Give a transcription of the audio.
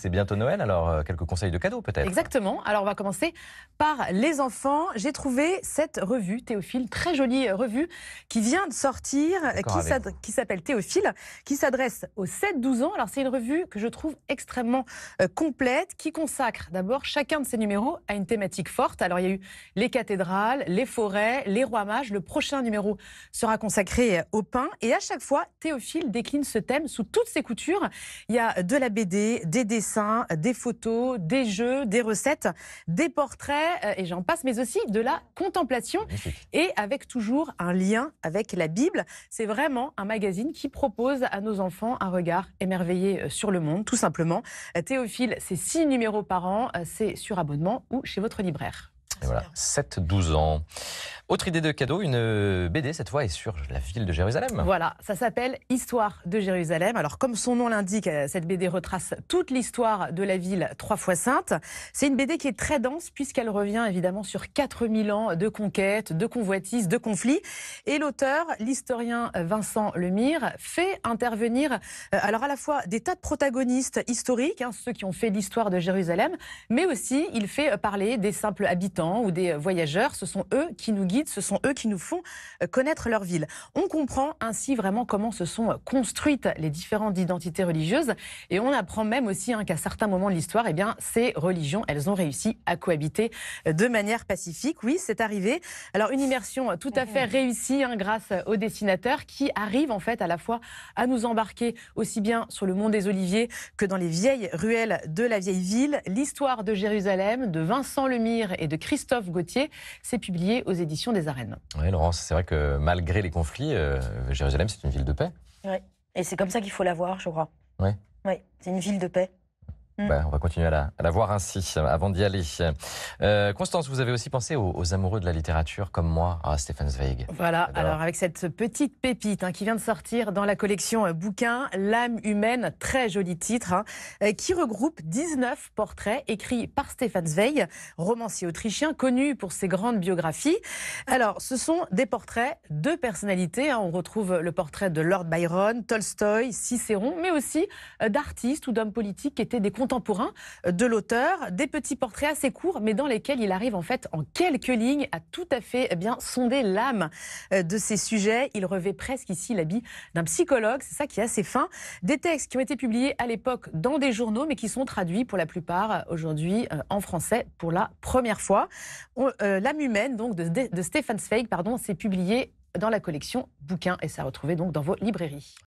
C'est bientôt Noël, alors euh, quelques conseils de cadeaux peut-être. Exactement. Alors on va commencer par les enfants. J'ai trouvé cette revue, Théophile, très jolie euh, revue, qui vient de sortir, euh, qui s'appelle Théophile, qui s'adresse aux 7-12 ans. Alors c'est une revue que je trouve extrêmement complète, qui consacre d'abord chacun de ses numéros à une thématique forte. Alors il y a eu les cathédrales, les forêts, les rois mages. Le prochain numéro sera consacré au pain. Et à chaque fois, Théophile décline ce thème sous toutes ses coutures. Il y a de la BD, des dessins des photos, des jeux, des recettes, des portraits, euh, et j'en passe, mais aussi de la contemplation, et avec toujours un lien avec la Bible. C'est vraiment un magazine qui propose à nos enfants un regard émerveillé euh, sur le monde, tout simplement. Euh, Théophile, c'est six numéros par an, c'est sur abonnement ou chez votre libraire voilà, 7-12 ans. Autre idée de cadeau, une euh, BD cette fois est sur la ville de Jérusalem. Voilà, ça s'appelle Histoire de Jérusalem. Alors comme son nom l'indique, euh, cette BD retrace toute l'histoire de la ville trois fois sainte. C'est une BD qui est très dense puisqu'elle revient évidemment sur 4000 ans de conquêtes, de convoitises, de conflits. Et l'auteur, l'historien Vincent Lemire, fait intervenir euh, alors à la fois des tas de protagonistes historiques, hein, ceux qui ont fait l'histoire de Jérusalem, mais aussi il fait parler des simples habitants ou des euh, voyageurs. Ce sont eux qui nous guident, ce sont eux qui nous font euh, connaître leur ville. On comprend ainsi vraiment comment se sont euh, construites les différentes identités religieuses et on apprend même aussi hein, qu'à certains moments de l'histoire, eh bien, ces religions, elles ont réussi à cohabiter de manière pacifique. Oui, c'est arrivé. Alors une immersion tout à fait réussie hein, grâce aux dessinateurs qui arrivent en fait à la fois à nous embarquer aussi bien sur le mont des Oliviers que dans les vieilles ruelles de la vieille ville. L'histoire de Jérusalem, de Vincent Lemire et de Christophe Christophe Gauthier. C'est publié aux éditions des Arènes. Oui, Laurence, c'est vrai que malgré les conflits, euh, Jérusalem, c'est une ville de paix. Oui, et c'est comme ça qu'il faut la voir, je crois. Oui, c'est une ville de paix. Mm. Bah, on va continuer à la, voir ainsi avant d'y aller. Euh, Constance, vous avez aussi pensé aux, amoureux de la littérature comme moi, à Zweig. Voilà, alors avec cette petite pépite hein, qui vient de sortir dans la collection euh, bouquins « bouquin L'âme humaine, très joli titre, hein, euh, qui regroupe 19 portraits écrits par Stefan Zweig, romancier autrichien connu pour ses grandes biographies. Alors, ce sont des portraits de personnalités. Hein. on retrouve le portrait de Lord Byron, Tolstoy, Cicéron, mais aussi d'artistes ou d'hommes politiques qui étaient des contemporain de l'auteur, des petits portraits assez courts, mais dans lesquels il arrive en fait en quelques lignes à tout à fait eh bien sonder l'âme euh, de ses sujets. Il revêt presque ici l'habit d'un psychologue, c'est ça qui est assez fin. Des textes qui ont été publiés à l'époque dans des journaux, mais qui sont traduits pour la plupart euh, aujourd'hui euh, en français pour la première fois. L'âme humaine donc de, de Stéphane Zweig, pardon, s'est publié dans la collection bouquins et ça retrouvé donc dans vos librairies.